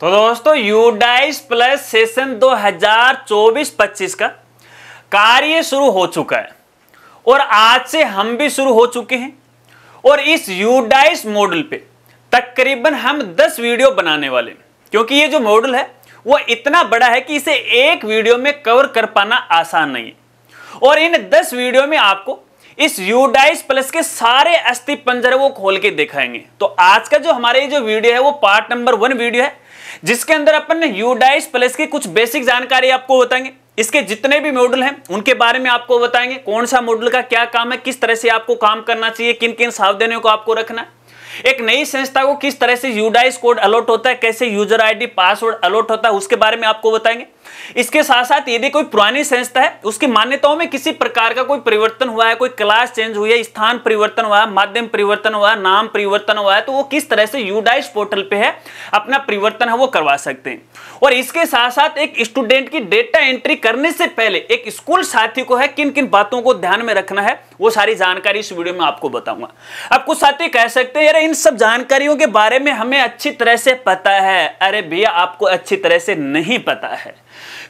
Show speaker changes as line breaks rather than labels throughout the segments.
तो दोस्तों UDISE plus session 2024-25 का कार्य शुरू हो चुका है और आज से हम भी शुरू हो चुके हैं और इस यूडाइस मॉडल पे तकरीबन हम 10 वीडियो बनाने वाले हैं क्योंकि ये जो मॉडल है वो इतना बड़ा है कि इसे एक वीडियो में कवर कर पाना आसान नहीं है और इन 10 वीडियो में आपको इस यूडाइस प्लस के सारे अस्थि पंजर वो खोल के दिखाएंगे तो आज का जो हमारे जो वीडियो है वो पार्ट नंबर वन वीडियो है जिसके अंदर अपन ने यूडाइस प्लस की कुछ बेसिक जानकारी आपको बताएंगे इसके जितने भी मॉडल हैं उनके बारे में आपको बताएंगे कौन सा मॉडल का क्या काम है किस तरह से आपको काम करना चाहिए किन किन सावधानियों को आपको रखना है एक नई संस्था को किस तरह से यूडाइस कोड अलॉट होता है कैसे यूजर आईडी पासवर्ड अलॉट होता है उसके बारे में आपको बताएंगे इसके साथ साथ यदि कोई पुरानी संस्था है उसकी मान्यताओं में किसी प्रकार का कोई परिवर्तन हुआ है कोई क्लास चेंज हुई है स्थान परिवर्तन हुआ है माध्यम परिवर्तन हुआ है नाम परिवर्तन हुआ है तो वो किस तरह से यूडाइस पोर्टल पे है अपना परिवर्तन है वो करवा सकते हैं और इसके साथ साथ एक स्टूडेंट की डेटा एंट्री करने से पहले एक स्कूल साथी को है किन किन बातों को ध्यान में रखना है वो सारी जानकारी इस वीडियो में आपको बताऊंगा अब कुछ साथी कह सकते हैं यार इन सब जानकारियों के बारे में हमें अच्छी तरह से पता है अरे भैया आपको अच्छी तरह से नहीं पता है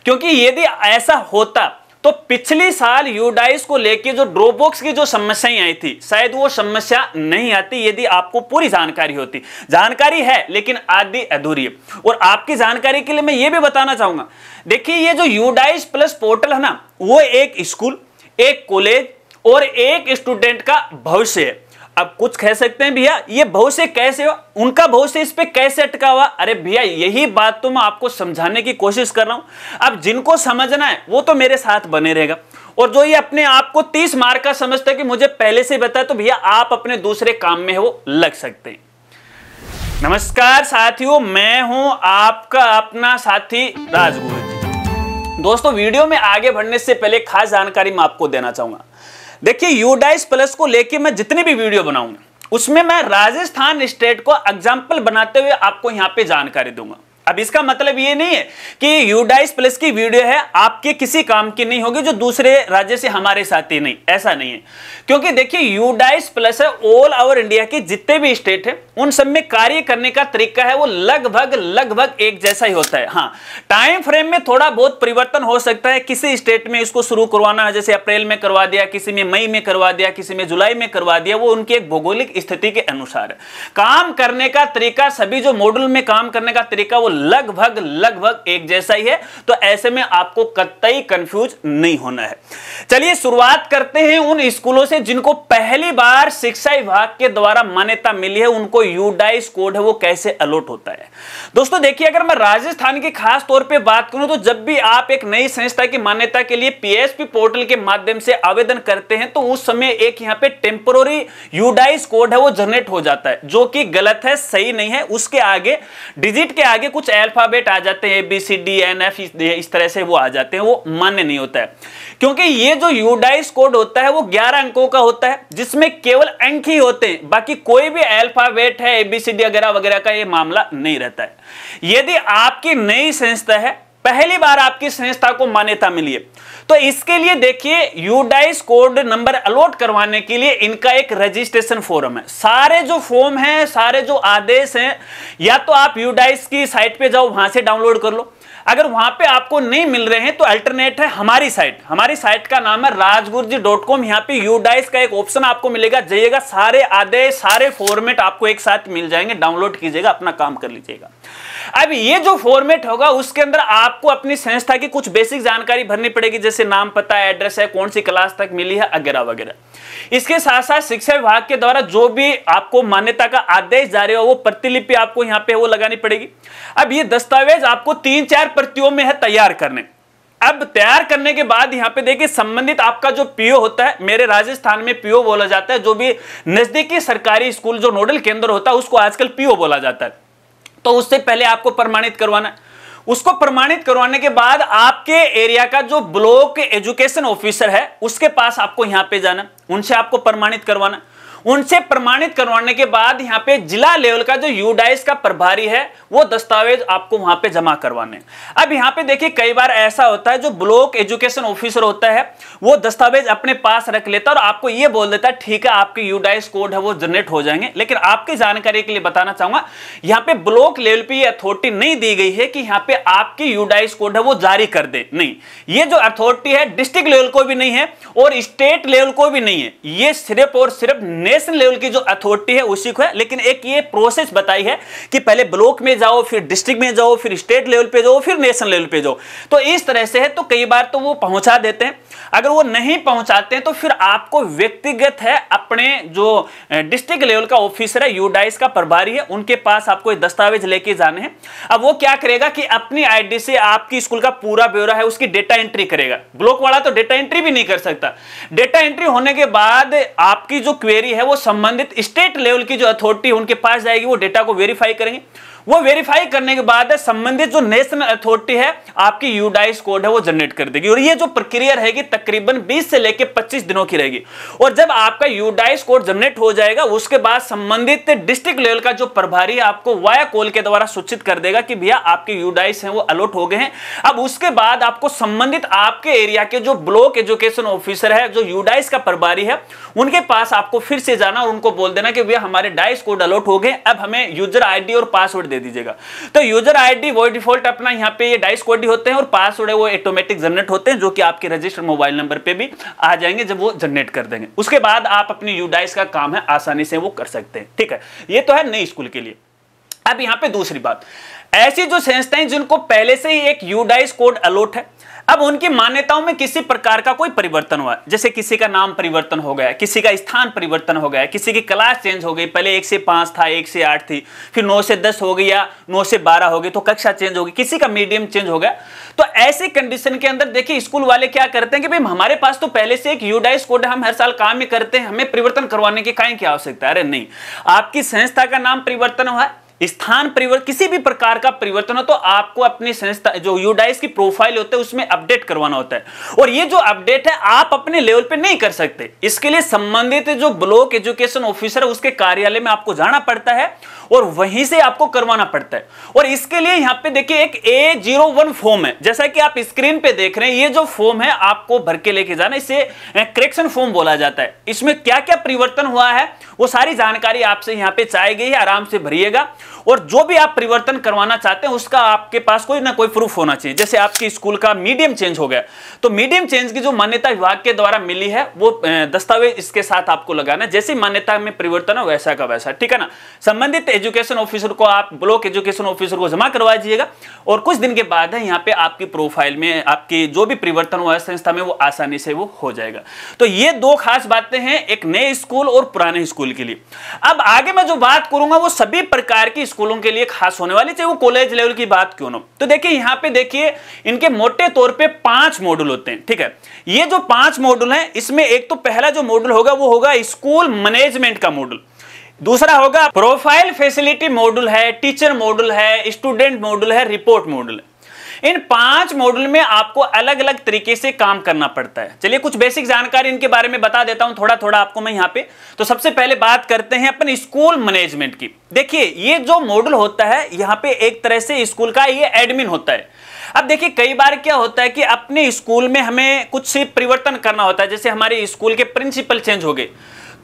क्योंकि यदि ऐसा होता तो पिछले साल यूडाइस को लेके जो ड्रोबॉक्स की जो समस्याएं आई थी शायद वो समस्या नहीं आती यदि आपको पूरी जानकारी होती जानकारी है लेकिन आदि अधूरी है और आपकी जानकारी के लिए मैं ये भी बताना चाहूंगा देखिए ये जो यूडाइस प्लस पोर्टल है ना वो एक स्कूल एक कॉलेज और एक स्टूडेंट का भविष्य है अब कुछ कह सकते हैं भैया ये भविष्य कैसे हो उनका भविष्य इस पे कैसे अटका हुआ अरे भैया यही बात तो मैं आपको समझाने की कोशिश कर रहा हूं अब जिनको समझना है वो तो मेरे साथ बने रहेगा और जो ये अपने आप को तीस मार्क का समझता है कि मुझे पहले से बताया तो भैया आप अपने दूसरे काम में वो लग सकते हैं नमस्कार साथियों मैं हूं आपका अपना साथी राजगुरु जी दोस्तों वीडियो में आगे बढ़ने से पहले खास जानकारी मैं आपको देना चाहूंगा देखिए यूडाइस प्लस को लेके मैं जितनी भी वीडियो बनाऊंगा उसमें मैं राजस्थान स्टेट को एग्जाम्पल बनाते हुए आपको यहां पे जानकारी दूंगा अब इसका मतलब ये नहीं है कि यूडाइस प्लस की वीडियो है आपके किसी काम की नहीं होगी जो दूसरे राज्य से हमारे साथ ही नहीं ऐसा नहीं है क्योंकि देखिए यूडाइस प्लस है ऑल ओवर इंडिया के जितने भी स्टेट हैं उन सब में कार्य करने का तरीका है वो लगभग लगभग एक जैसा ही होता है हाँ टाइम फ्रेम में थोड़ा बहुत परिवर्तन हो सकता है किसी स्टेट में इसको शुरू करवाना जैसे अप्रैल में करवा दिया किसी में मई में करवा दिया किसी में जुलाई में करवा दिया वो उनकी एक भौगोलिक स्थिति के अनुसार काम करने का तरीका सभी जो मॉडल में काम करने का तरीका वो लगभग लगभग एक जैसा ही है तो ऐसे में आपको कतई कंफ्यूज नहीं होना है चलिए शुरुआत करते हैं उन स्कूलों से जिनको पहली बार शिक्षा विभाग के द्वारा मान्यता मिली है उनको यूडाइस कोड है वो कैसे अलॉट होता है दोस्तों देखिए अगर मैं राजस्थान की खास तौर पे बात करूं तो जब भी आप एक नई संस्था की मान्यता के लिए पीएसपी पोर्टल के माध्यम से आवेदन करते हैं तो उस समय एक यहां पे टेम्पोररी यूडाइस कोड है वो जनरेट हो जाता है जो कि गलत है सही नहीं है उसके आगे डिजिट के आगे कुछ कुछ अल्फाबेट आ जाते हैं A B C D N F इस तरह से वो आ जाते हैं वो मान्य नहीं होता है क्योंकि ये जो यूडाइस कोड होता है वो 11 अंकों का होता है जिसमें केवल अंक ही होते हैं बाकी कोई भी अल्फाबेट है एबीसीडी वगैरह वगैरह का ये मामला नहीं रहता है यदि आपकी नई संस्था है पहली बार आपकी संस्था को मान्यता मिली है तो इसके लिए देखिए यूडाइस कोड नंबर अलॉट करवाने के लिए इनका एक रजिस्ट्रेशन फॉर्म है सारे जो फॉर्म है सारे जो आदेश है या तो आप यूडाइस की साइट पर जाओ वहां से डाउनलोड कर लो अगर वहां पे आपको नहीं मिल रहे हैं तो अल्टरनेट है हमारी साइट हमारी साइट का नाम है राजगुरुजी डॉट कॉम यहाँ पे यूडाइस का एक ऑप्शन आपको मिलेगा जाइएगा सारे आदेश सारे फॉर्मेट आपको एक साथ मिल जाएंगे डाउनलोड कीजिएगा अपना काम कर लीजिएगा अब ये जो फॉर्मेट होगा उसके अंदर आपको अपनी संस्था की कुछ बेसिक जानकारी भरनी पड़ेगी जैसे नाम पता है एड्रेस है कौन सी क्लास तक मिली है वगैरह वगैरह इसके साथ साथ शिक्षा विभाग के द्वारा जो भी आपको मान्यता का आदेश जारी हो वो प्रतिलिपि आपको यहाँ पे वो लगानी पड़ेगी अब ये दस्तावेज आपको तीन चार प्रतियों में है तैयार करने अब तैयार करने के बाद यहाँ पे देखिए संबंधित आपका जो पीओ होता है मेरे राजस्थान में पीओ बोला जाता है जो भी नजदीकी सरकारी स्कूल जो नोडल केंद्र होता है उसको आजकल पीओ बोला जाता है तो उससे पहले आपको प्रमाणित करवाना उसको प्रमाणित करवाने के बाद आपके एरिया का जो ब्लॉक एजुकेशन ऑफिसर है उसके पास आपको यहां पे जाना उनसे आपको प्रमाणित करवाना उनसे प्रमाणित करवाने के बाद यहाँ पे जिला लेवल का जो यूडाइस का प्रभारी है वो दस्तावेज आपको वहां पे जमा करवाने अब यहाँ पे देखिए कई बार ऐसा होता है जो ब्लॉक एजुकेशन ऑफिसर होता है वो दस्तावेज अपने पास रख लेता है और आपको ये बोल देता है ठीक है आपके यूडाइस कोड है वो जनरेट हो जाएंगे लेकिन आपकी जानकारी के लिए बताना चाहूंगा यहाँ पे ब्लॉक लेवल पर अथॉरिटी नहीं दी गई है कि यहाँ पे आपकी यूडाइस कोड है वो जारी कर दे नहीं ये जो अथॉरिटी है डिस्ट्रिक्ट लेवल को भी नहीं है और स्टेट लेवल को भी नहीं है ये सिर्फ और सिर्फ नेशनल लेवल की जो अथॉरिटी है उसी को है लेकिन एक ये प्रोसेस बताई है कि पहले ब्लॉक में जाओ फिर डिस्ट्रिक्ट में जाओ फिर स्टेट लेवल पे जाओ फिर नेशनल लेवल पे जाओ तो इस तरह से है तो कई बार तो वो पहुंचा देते हैं अगर वो नहीं पहुंचाते तो फिर आपको व्यक्तिगत है अपने जो डिस्ट्रिक्ट लेवल का ऑफिसर है यूडाइस का प्रभारी है उनके पास आपको दस्तावेज लेके जाने हैं अब वो क्या करेगा कि अपनी आईडी से आपकी स्कूल का पूरा ब्यौरा है उसकी डेटा एंट्री करेगा ब्लॉक वाला तो डेटा एंट्री भी नहीं कर सकता डेटा एंट्री होने के बाद आपकी जो क्वेरी है वो संबंधित स्टेट लेवल की जो अथॉरिटी उनके पास जाएगी वो डेटा को वेरीफाई करेंगे वो वेरीफाई करने के बाद संबंधित जो नेशनल अथॉरिटी है आपकी यूडाइस कोड है वो जनरेट कर देगी और ये जो प्रक्रिया रहेगी तकरीबन 20 से लेकर 25 दिनों की रहेगी और जब आपका यूडाइस कोड जनरेट हो जाएगा उसके बाद संबंधित डिस्ट्रिक्ट लेवल का जो प्रभारी आपको वाया कॉल के द्वारा सूचित कर देगा कि भैया आपके यूडाइस है वो अलॉट हो गए हैं अब उसके बाद आपको संबंधित आपके एरिया के जो ब्लॉक एजुकेशन ऑफिसर है जो यूडाइस का प्रभारी है उनके पास आपको फिर से जाना और उनको बोल देना कि भैया हमारे डाइस कोड अलॉट हो गए अब हमें यूजर आईडी और पासवर्ड दे दीजिएगा तो यूजर आईडी वो डिफॉल्ट अपना यहाँ पे ये डाइस कोड ही होते हैं और पासवर्ड है वो ऑटोमेटिक जनरेट होते हैं जो कि आपके रजिस्टर मोबाइल नंबर पे भी आ जाएंगे जब वो जनरेट कर देंगे उसके बाद आप अपनी यू डाइस का काम है आसानी से वो कर सकते हैं ठीक है ये तो है नई स्कूल के लिए अब यहाँ पे दूसरी बात ऐसी जो संस्थाएं जिनको पहले से ही एक यूडाइस कोड अलॉट है अब उनकी मान्यताओं में किसी प्रकार का कोई परिवर्तन हुआ जैसे किसी का नाम परिवर्तन हो गया किसी का स्थान परिवर्तन हो गया किसी की क्लास चेंज हो गई पहले एक से पांच था एक से आठ थी फिर नौ से दस हो गई या नौ से बारह हो गई तो कक्षा चेंज हो गई किसी का मीडियम चेंज हो गया तो ऐसे कंडीशन के अंदर देखिए स्कूल वाले क्या करते हैं कि भाई हमारे पास तो पहले से एक यूडाइस कोड हम हर साल काम ही करते हैं हमें परिवर्तन करवाने की कहीं क्या आवश्यकता है अरे नहीं आपकी संस्था का नाम परिवर्तन हुआ है स्थान परिवर्तन किसी भी प्रकार का परिवर्तन हो तो आपको अपनी संस्था जो यूडाइस की प्रोफाइल होता है उसमें अपडेट करवाना होता है और ये जो अपडेट है आप अपने लेवल पे नहीं कर सकते इसके लिए संबंधित जो ब्लॉक एजुकेशन ऑफिसर है उसके कार्यालय में आपको जाना पड़ता है और वहीं से आपको करवाना पड़ता है और इसके लिए यहां पे देखिए एक ए जीरो वन फॉर्म है जैसा कि आप स्क्रीन पे देख रहे हैं ये जो फॉर्म है आपको भर के लेके जाना इसे करेक्शन फॉर्म बोला जाता है इसमें क्या क्या परिवर्तन हुआ है वो सारी जानकारी आपसे यहाँ पे चाहे गई है आराम से भरिएगा और जो भी आप परिवर्तन करवाना चाहते हैं उसका आपके पास कोई ना कोई प्रूफ होना चाहिए जैसे आपके स्कूल का मीडियम चेंज हो गया तो मीडियम चेंज की जो मान्यता विभाग के द्वारा मिली है वो दस्तावेज इसके साथ आपको लगाना जैसे मान्यता में परिवर्तन हो वैसा का वैसा ठीक है ना संबंधित एजुकेशन ऑफिसर को आप ब्लॉक एजुकेशन ऑफिसर को जमा करवा दीजिएगा और कुछ दिन के बाद है यहाँ पे आपकी प्रोफाइल में आपकी जो भी परिवर्तन हुआ है संस्था में वो आसानी से वो हो जाएगा तो ये दो खास बातें हैं एक नए स्कूल और पुराने स्कूल के लिए अब आगे मैं जो बात करूंगा वो सभी प्रकार के स्कूलों के लिए खास होने वाली चाहे वो कॉलेज लेवल की बात क्यों ना तो देखिए यहाँ पे देखिए इनके मोटे तौर पर पांच मॉडल होते हैं ठीक है ये जो पांच मॉडल है इसमें एक तो पहला जो मॉडल होगा वो होगा स्कूल मैनेजमेंट का मॉडल दूसरा होगा प्रोफाइल फैसिलिटी मॉड्यूल है टीचर मॉड्यूल है स्टूडेंट मॉड्यूल है रिपोर्ट मॉड्यूल इन पांच मॉड्यूल में आपको अलग अलग तरीके से काम करना पड़ता है चलिए कुछ बेसिक जानकारी इनके बारे में बता देता हूं थोड़ा थोड़ा आपको मैं यहां पे तो सबसे पहले बात करते हैं अपन स्कूल मैनेजमेंट की देखिए ये जो मॉडल होता है यहां पे एक तरह से स्कूल का ये एडमिन होता है अब देखिए कई बार क्या होता है कि अपने स्कूल में हमें कुछ परिवर्तन करना होता है जैसे हमारे स्कूल के प्रिंसिपल चेंज हो गए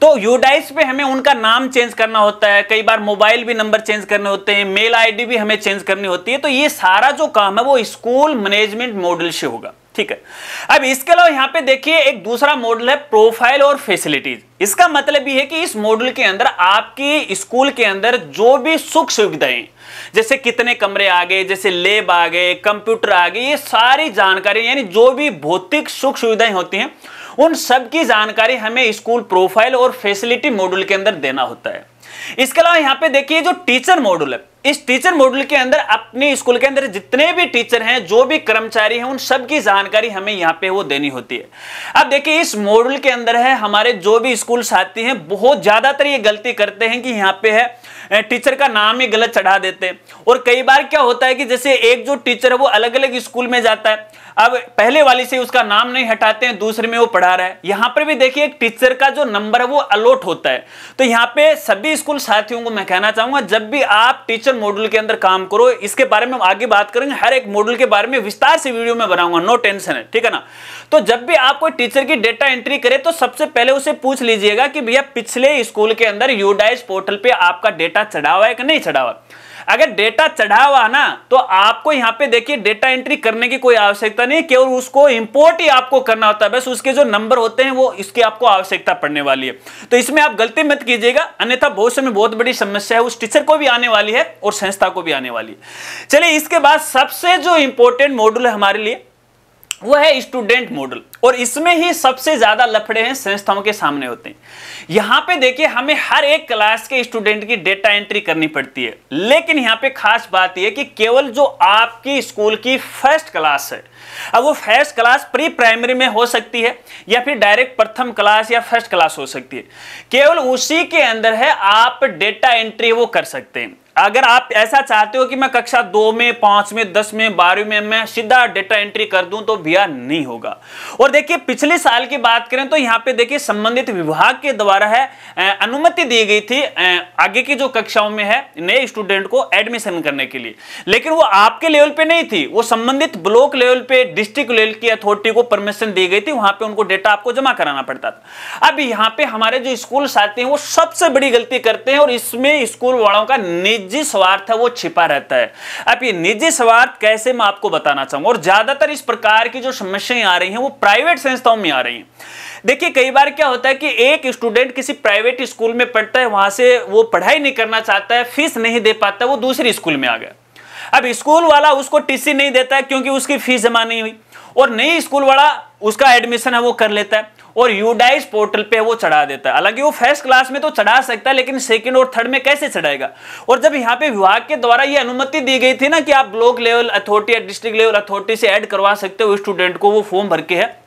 तो यूडाइस पे हमें उनका नाम चेंज करना होता है कई बार मोबाइल भी नंबर चेंज करने होते हैं मेल आईडी भी हमें चेंज करनी होती है तो ये सारा जो काम है वो स्कूल मैनेजमेंट मॉडल से होगा ठीक है अब इसके अलावा यहां पे देखिए एक दूसरा मॉडल है प्रोफाइल और फैसिलिटीज इसका मतलब ये है कि इस मॉडल के अंदर आपकी स्कूल के अंदर जो भी सुख सुविधाएं जैसे कितने कमरे आ गए जैसे लेब आ गए कंप्यूटर आ गए ये सारी जानकारी यानी जो भी भौतिक सुख सुविधाएं होती हैं उन सब की जानकारी हमें स्कूल प्रोफाइल और फैसिलिटी मॉड्यूल के अंदर देना होता है इसके अलावा यहाँ पे देखिए जो टीचर मॉड्यूल है इस टीचर मॉड्यूल के अंदर अपने स्कूल के अंदर जितने भी टीचर हैं जो भी कर्मचारी हैं उन सब की जानकारी हमें यहाँ पे वो देनी होती है अब देखिए इस मॉड्यूल के अंदर है हमारे जो भी स्कूल साथी हैं बहुत ज्यादातर ये गलती करते हैं कि यहाँ पे है टीचर का नाम ही गलत चढ़ा देते हैं और कई बार क्या होता है कि जैसे एक जो टीचर है वो अलग अलग स्कूल में जाता है अब पहले वाली से उसका नाम नहीं हटाते हैं दूसरे में वो पढ़ा रहा है यहां पर भी देखिए एक टीचर का जो नंबर है वो अलोट होता है तो यहाँ पे सभी स्कूल साथियों को मैं कहना चाहूंगा जब भी आप टीचर मॉडल के अंदर काम करो इसके बारे में हम आगे बात करेंगे हर एक मॉड्यूल के बारे में विस्तार से वीडियो में बनाऊंगा नो टेंशन है ठीक है ना तो जब भी आप कोई टीचर की डेटा एंट्री करे तो सबसे पहले उसे पूछ लीजिएगा कि भैया पिछले स्कूल के अंदर यूडाइज पोर्टल पर आपका डेटा चढ़ा हुआ है कि नहीं चढ़ा हुआ अगर डेटा चढ़ा हुआ ना तो आपको यहां पे देखिए डेटा एंट्री करने की कोई आवश्यकता नहीं केवल उसको इंपोर्ट ही आपको करना होता है बस उसके जो नंबर होते हैं वो इसकी आपको आवश्यकता पड़ने वाली है तो इसमें आप गलती मत कीजिएगा अन्यथा भविष्य में बहुत बड़ी समस्या है उस टीचर को भी आने वाली है और संस्था को भी आने वाली है चलिए इसके बाद सबसे जो इंपोर्टेंट मॉड्यूल है हमारे लिए वो है स्टूडेंट मॉडल और इसमें ही सबसे ज्यादा लफड़े हैं संस्थाओं के सामने होते हैं यहां पे देखिए हमें हर एक क्लास के स्टूडेंट की डेटा एंट्री करनी पड़ती है लेकिन यहां पे खास बात यह कि केवल जो आपकी स्कूल की फर्स्ट क्लास है अब वो फर्स्ट क्लास प्री प्राइमरी में हो सकती है या फिर डायरेक्ट प्रथम क्लास या फर्स्ट क्लास हो सकती है केवल उसी के अंदर है आप डेटा एंट्री वो कर सकते हैं अगर आप ऐसा चाहते हो कि मैं कक्षा दो में पांच में दस में बारहवीं में मैं सीधा डेटा एंट्री कर दूं तो भैया नहीं होगा और देखिए पिछले साल की बात करें तो यहां पे देखिए संबंधित विभाग के द्वारा है अनुमति दी गई थी आगे की जो कक्षाओं में है नए स्टूडेंट को एडमिशन करने के लिए लेकिन वो आपके लेवल पे नहीं थी वो संबंधित ब्लॉक लेवल पे डिस्ट्रिक्ट लेवल की अथॉरिटी को परमिशन दी गई थी वहां पर उनको डेटा आपको जमा कराना पड़ता था अब यहाँ पे हमारे जो स्कूल साथी हैं वो सबसे बड़ी गलती करते हैं और इसमें स्कूल वालों का निजी निजी स्वार्थ है वो छिपा रहता है अब ये निजी स्वार्थ कैसे मैं आपको बताना चाहूंगा और ज्यादातर इस प्रकार की जो समस्याएं आ रही हैं वो प्राइवेट संस्थाओं में आ रही हैं देखिए कई बार क्या होता है कि एक स्टूडेंट किसी प्राइवेट स्कूल में पढ़ता है वहां से वो पढ़ाई नहीं करना चाहता है फीस नहीं दे पाता वो दूसरे स्कूल में आ गया अब स्कूल वाला उसको टीसी नहीं देता है क्योंकि उसकी फीस जमा नहीं हुई और नई स्कूल वाला उसका एडमिशन है वो कर लेता है और यूडाइज पोर्टल पे वो चढ़ा देता है हालांकि वो फर्स्ट क्लास में तो चढ़ा सकता है लेकिन सेकंड और थर्ड में कैसे चढ़ाएगा और जब यहाँ पे विभाग के द्वारा ये अनुमति दी गई थी ना कि आप ब्लॉक लेवल अथॉरिटी या डिस्ट्रिक्ट लेवल अथॉरिटी से ऐड करवा सकते हो स्टूडेंट को वो फॉर्म भर के है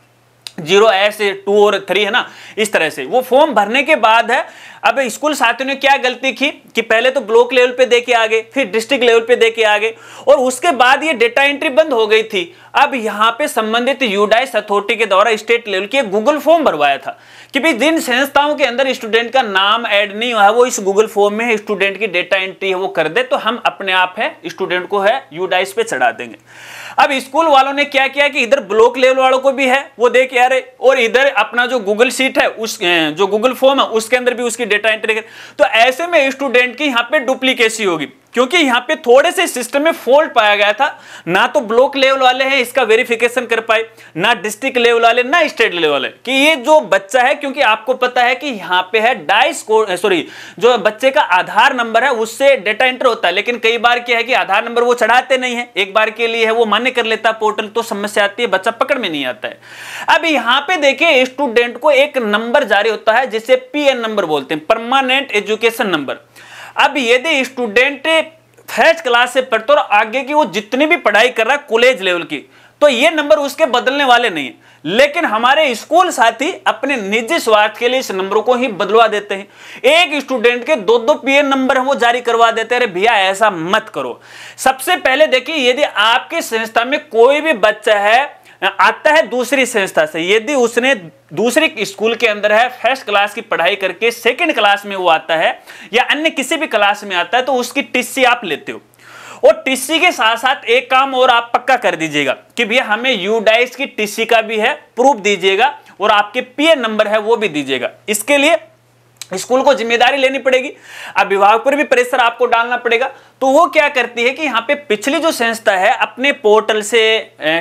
जीरो एस टू और थ्री है ना इस तरह से वो फॉर्म भरने के बाद है अब स्कूल साथियों ने क्या गलती की कि पहले तो ब्लॉक लेवल पे देके आ गए फिर डिस्ट्रिक्ट लेवल पे देके आगे आ गए और उसके बाद ये डेटा एंट्री बंद हो गई थी अब यहाँ पे संबंधित यूडाइस अथॉरिटी के द्वारा स्टेट लेवल की गूगल फॉर्म भरवाया था कि भाई जिन संस्थाओं के अंदर स्टूडेंट का नाम ऐड नहीं हुआ वो इस गूगल फॉर्म में स्टूडेंट की डेटा एंट्री है वो कर दे तो हम अपने आप है स्टूडेंट को है यूडाइस पे चढ़ा देंगे अब स्कूल वालों ने क्या किया कि इधर ब्लॉक लेवल वालों को भी है वो देख यार और इधर अपना जो गूगल सीट है उस जो गूगल फॉर्म है उसके अंदर भी उसकी डेटा एंट्री तो ऐसे में स्टूडेंट की यहाँ पे डुप्लीकेसी होगी क्योंकि यहां पे थोड़े से सिस्टम में फॉल्ट पाया गया था ना तो ब्लॉक लेवल वाले हैं इसका वेरिफिकेशन कर पाए ना डिस्ट्रिक्ट लेवल वाले ना स्टेट लेवल वाले कि ये जो बच्चा है क्योंकि आपको पता है कि यहां पे है डाइस सॉरी जो बच्चे का आधार नंबर है उससे डेटा एंटर होता है लेकिन कई बार क्या है कि आधार नंबर वो चढ़ाते नहीं है एक बार के लिए है वो मान्य कर लेता पोर्टल तो समस्या आती है बच्चा पकड़ में नहीं आता है अब यहां पर देखिए स्टूडेंट को एक नंबर जारी होता है जिसे पी नंबर बोलते हैं परमानेंट एजुकेशन नंबर अब यदि स्टूडेंट फर्स्ट क्लास से पढ़ते और आगे की वो जितनी भी पढ़ाई कर रहा है कॉलेज लेवल की तो ये नंबर उसके बदलने वाले नहीं है लेकिन हमारे स्कूल साथी अपने निजी स्वार्थ के लिए इस नंबर को ही बदलवा देते हैं एक स्टूडेंट के दो दो पी नंबर वो जारी करवा देते हैं अरे भैया ऐसा मत करो सबसे पहले देखिए यदि आपकी संस्था में कोई भी बच्चा है आता है दूसरी संस्था से यदि उसने दूसरे स्कूल के अंदर है फर्स्ट क्लास की पढ़ाई करके सेकंड क्लास में वो आता है या अन्य किसी भी क्लास में आता है तो उसकी टीसी आप लेते हो और टीसी के साथ साथ एक काम और आप पक्का कर दीजिएगा कि भैया हमें यूडाइस की टीसी का भी है प्रूफ दीजिएगा और आपके पीए नंबर है वो भी दीजिएगा इसके लिए स्कूल को जिम्मेदारी लेनी पड़ेगी अब विभाग पर भी प्रेशर आपको डालना पड़ेगा तो वो क्या करती है कि यहाँ पे पिछली जो संस्था है अपने पोर्टल से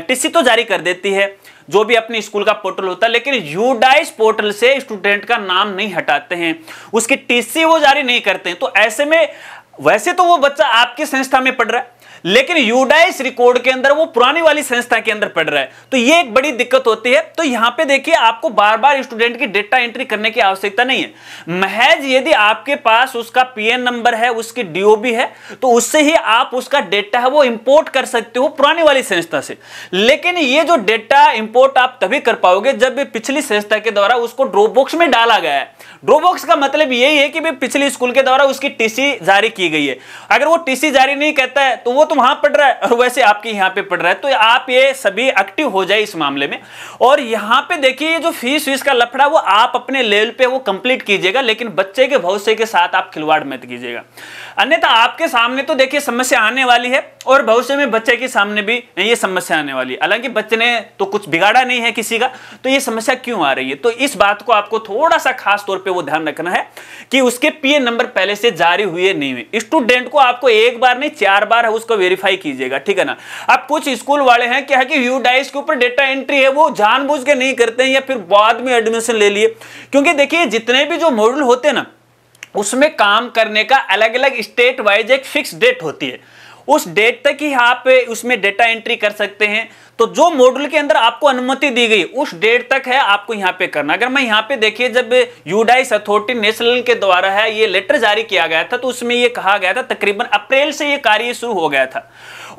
टीसी तो जारी कर देती है जो भी अपने स्कूल का पोर्टल होता है लेकिन यूडाइस पोर्टल से स्टूडेंट का नाम नहीं हटाते हैं उसकी टीसी वो जारी नहीं करते हैं तो ऐसे में वैसे तो वो बच्चा आपकी संस्था में पढ़ रहा है लेकिन यूडाइस रिकॉर्ड के अंदर वो पुरानी वाली संस्था के अंदर पढ़ रहा है तो ये एक बड़ी दिक्कत होती है तो यहां पे देखिए आपको बार बार स्टूडेंट की डेटा एंट्री करने की आवश्यकता नहीं है महज यदि आपके पास उसका पीएन नंबर है उसकी डीओबी है तो उससे ही आप उसका डेटा है वो इंपोर्ट कर सकते हो पुरानी वाली संस्था से लेकिन ये जो डेटा इंपोर्ट आप तभी कर पाओगे जब पिछली संस्था के द्वारा उसको ड्रोबॉक्स में डाला गया है ड्रोबॉक्स का मतलब यही है कि पिछली स्कूल के द्वारा उसकी टीसी जारी की गई है अगर वो टीसी जारी नहीं कहता है तो वो तो वहां पढ़ रहा है और वैसे आपके यहां पे पढ़ रहा है तो आप ये सभी एक्टिव हो जाए इस मामले में और यहां पे देखिए ये जो फीस वीस का लफड़ा वो आप अपने लेवल पे वो कंप्लीट कीजिएगा लेकिन बच्चे के भविष्य के साथ आप खिलवाड़ मत कीजिएगा अन्यथा आपके सामने तो देखिए समस्या आने वाली है और भविष्य में बच्चे के सामने भी ये समस्या आने वाली है हालांकि बच्चे ने तो कुछ बिगाड़ा नहीं है किसी का तो ये समस्या क्यों आ रही है तो इस बात को आपको थोड़ा सा खास तौर पे वो ध्यान रखना है कि उसके पीए नंबर पहले से जारी हुए नहीं हुए स्टूडेंट को आपको एक बार नहीं चार बार उसको वेरीफाई कीजिएगा ठीक है ना अब कुछ स्कूल वाले हैं क्या है कि यू डाइस के ऊपर डेटा एंट्री है वो जानबूझ के नहीं करते हैं या फिर बाद में एडमिशन ले लिए क्योंकि देखिए जितने भी जो मॉडल होते हैं ना उसमें काम करने का अलग अलग स्टेट वाइज एक फिक्स डेट होती है उस डेट तक ही आप उसमें डेटा एंट्री कर सकते हैं तो जो मॉड्यूल के अंदर आपको अनुमति दी गई उस डेट तक है आपको यहाँ पे करना अगर मैं यहाँ पे देखिए जब यूडाइस अथॉरिटी नेशनल के द्वारा है ये लेटर जारी किया गया था तो उसमें ये कहा गया था तकरीबन अप्रैल से ये कार्य शुरू हो गया था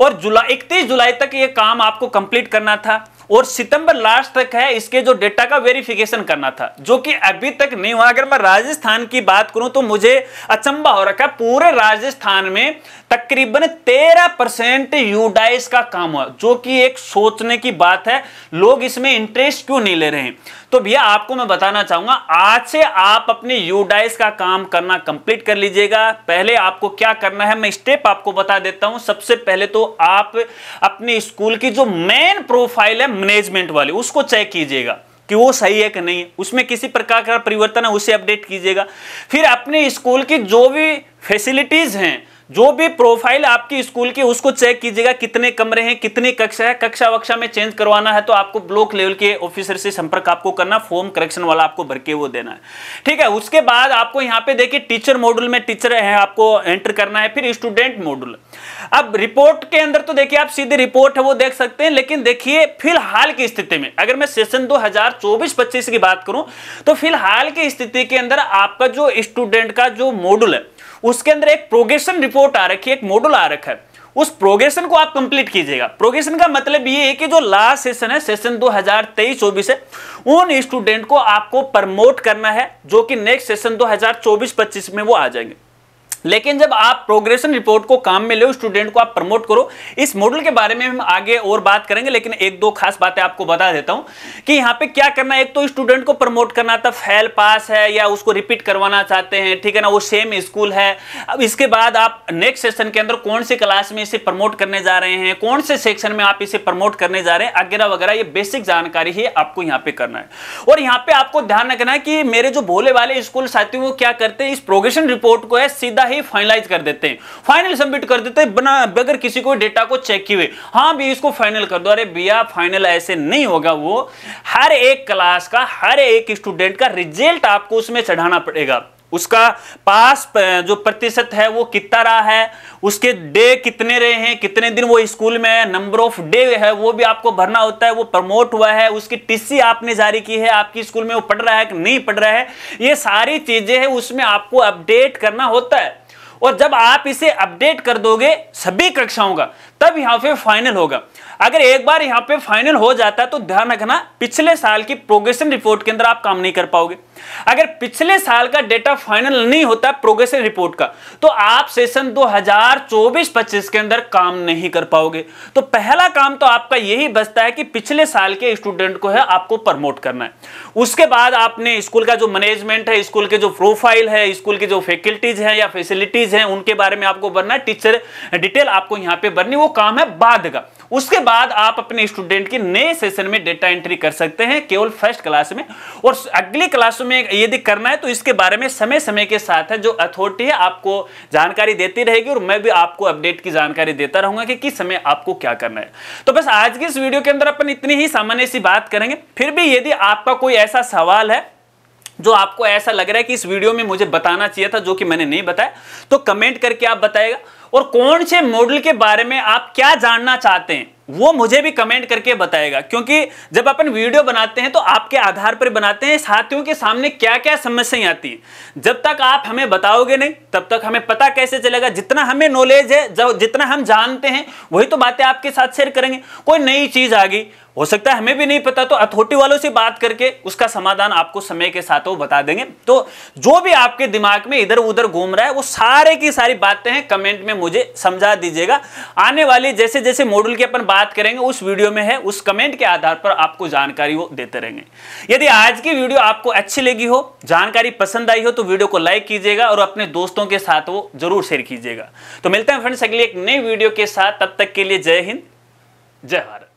और जुलाई इकतीस जुलाई तक ये काम आपको कंप्लीट करना था और सितंबर लास्ट तक है इसके जो डेटा का वेरिफिकेशन करना था जो कि अभी तक नहीं हुआ अगर मैं राजस्थान की बात करूं तो मुझे अचंबा हो रखा पूरे राजस्थान में तकरीबन तेरह परसेंट यूडाइस का काम हुआ जो कि एक सोचने की बात है लोग इसमें इंटरेस्ट क्यों नहीं ले रहे हैं तो भैया आपको मैं बताना चाहूंगा आज से आप अपने यूडाइस का काम करना कंप्लीट कर लीजिएगा पहले आपको क्या करना है मैं स्टेप आपको बता देता हूं सबसे पहले तो आप अपने स्कूल की जो मेन प्रोफाइल है मैनेजमेंट वाली उसको चेक कीजिएगा कि वो सही है कि नहीं उसमें किसी प्रकार का परिवर्तन है उसे अपडेट कीजिएगा फिर अपने स्कूल की जो भी फैसिलिटीज हैं जो भी प्रोफाइल आपकी स्कूल की उसको चेक कीजिएगा कितने कमरे हैं कितनी कक्षा है कक्षा वक्षा में चेंज करवाना है तो आपको ब्लॉक लेवल के ऑफिसर से संपर्क आपको करना फॉर्म करेक्शन वाला आपको भर के वो देना है ठीक है उसके बाद आपको यहाँ पे देखिए टीचर मॉड्यूल में टीचर है आपको एंटर करना है फिर स्टूडेंट मॉड्यूल अब रिपोर्ट के अंदर तो देखिए आप सीधी रिपोर्ट है वो देख सकते हैं लेकिन देखिए फिलहाल की स्थिति में अगर मैं सेशन दो हजार की बात करूं तो फिलहाल की स्थिति के अंदर आपका जो स्टूडेंट का जो मॉड्यूल है उसके अंदर एक प्रोग्रेशन रिपोर्ट आ रखी है एक मॉडल आ रखा है उस प्रोग्रेशन को आप कंप्लीट कीजिएगा प्रोग्रेशन का मतलब ये है कि जो लास्ट सेशन है सेशन 2023 चौबीस है उन स्टूडेंट को आपको प्रमोट करना है जो कि नेक्स्ट सेशन 2024-25 में वो आ जाएंगे लेकिन जब आप प्रोग्रेशन रिपोर्ट को काम में लो स्टूडेंट को आप प्रमोट करो इस मॉडल के बारे में हम आगे और बात करेंगे लेकिन एक दो खास बातें आपको बता देता हूं कि यहां पे क्या करना एक तो स्टूडेंट को प्रमोट करना था फेल पास है या उसको रिपीट करवाना चाहते हैं ठीक है ना वो सेम स्कूल है अब इसके बाद आप नेक्स्ट सेशन के अंदर कौन सी क्लास में इसे प्रमोट करने जा रहे हैं कौन से सेक्शन में आप इसे प्रमोट करने जा रहे हैं वगैरह वगैरह ये बेसिक जानकारी ही आपको यहाँ पे करना है और यहाँ पे आपको ध्यान रखना है कि मेरे जो भोले वाले स्कूल साथियों को क्या करते हैं इस प्रोग्रेशन रिपोर्ट को है सीधा नहीं फाइनलाइज कर देते हैं फाइनल सबमिट कर देते हैं बगैर किसी को डेटा को चेक किए हाँ भी इसको फाइनल कर दो अरे भैया फाइनल ऐसे नहीं होगा वो हर एक क्लास का हर एक स्टूडेंट का रिजल्ट आपको उसमें चढ़ाना पड़ेगा उसका पास जो प्रतिशत है वो कितना रहा है उसके डे कितने रहे हैं कितने दिन वो स्कूल में है नंबर ऑफ डे है वो भी आपको भरना होता है वो प्रमोट हुआ है उसकी टीसी आपने जारी की है आपकी स्कूल में वो पढ़ रहा है कि नहीं पढ़ रहा है ये सारी चीजें हैं उसमें आपको अपडेट करना होता है और जब आप इसे अपडेट कर दोगे सभी कक्षाओं का तब यहाँ पे फाइनल होगा अगर एक बार यहाँ पे फाइनल हो जाता है तो ध्यान रखना पिछले साल की प्रोग्रेशन रिपोर्ट के अंदर आप काम नहीं कर पाओगे अगर पिछले साल का डेटा फाइनल नहीं होता प्रोग्रेसिव रिपोर्ट का तो आप सेशन 2024-25 के अंदर काम नहीं कर पाओगे तो पहला काम तो आपका यही बचता है कि पिछले साल के स्टूडेंट को है आपको प्रमोट करना है उसके बाद आपने स्कूल का जो मैनेजमेंट है स्कूल के जो प्रोफाइल है स्कूल के जो फैकल्टीज है या फैसिलिटीज है उनके बारे में आपको बनना टीचर डिटेल आपको यहां पर बननी वो काम है बाद का उसके बाद आप अपने स्टूडेंट के नए सेशन में डेटा एंट्री कर सकते हैं केवल फर्स्ट क्लास में और अगली क्लास में यदि करना है तो इसके बारे में समय समय के साथ है जो अथॉरिटी है आपको जानकारी देती रहेगी और मैं भी आपको अपडेट की जानकारी देता रहूंगा कि किस समय आपको क्या करना है तो बस आज की इस वीडियो के अंदर अपन इतनी ही सामान्य सी बात करेंगे फिर भी यदि आपका कोई ऐसा सवाल है जो आपको ऐसा लग रहा है कि इस वीडियो में मुझे बताना चाहिए था जो कि मैंने नहीं बताया तो कमेंट करके आप बताएगा और कौन से मॉडल के बारे में आप क्या जानना चाहते हैं वो मुझे भी कमेंट करके बताएगा क्योंकि जब अपन वीडियो बनाते हैं तो आपके आधार पर बनाते हैं साथियों के सामने क्या क्या समस्याएं आती हैं जब तक आप हमें बताओगे नहीं तब तक हमें पता कैसे चलेगा जितना हमें नॉलेज है जितना हम जानते हैं वही तो बातें आपके साथ शेयर करेंगे कोई नई चीज़ आ गई हो सकता है हमें भी नहीं पता तो अथॉरिटी वालों से बात करके उसका समाधान आपको समय के साथ वो बता देंगे तो जो भी आपके दिमाग में इधर उधर घूम रहा है वो सारे की सारी बातें हैं कमेंट में मुझे समझा दीजिएगा आने वाली जैसे जैसे मॉड्यूल की अपन बात करेंगे उस वीडियो में है उस कमेंट के आधार पर आपको जानकारी वो देते रहेंगे यदि आज की वीडियो आपको अच्छी लगी हो जानकारी पसंद आई हो तो वीडियो को लाइक कीजिएगा और अपने दोस्तों के साथ वो जरूर शेयर कीजिएगा तो मिलते हैं फ्रेंड्स अगले एक नई वीडियो के साथ तब तक के लिए जय हिंद जय भारत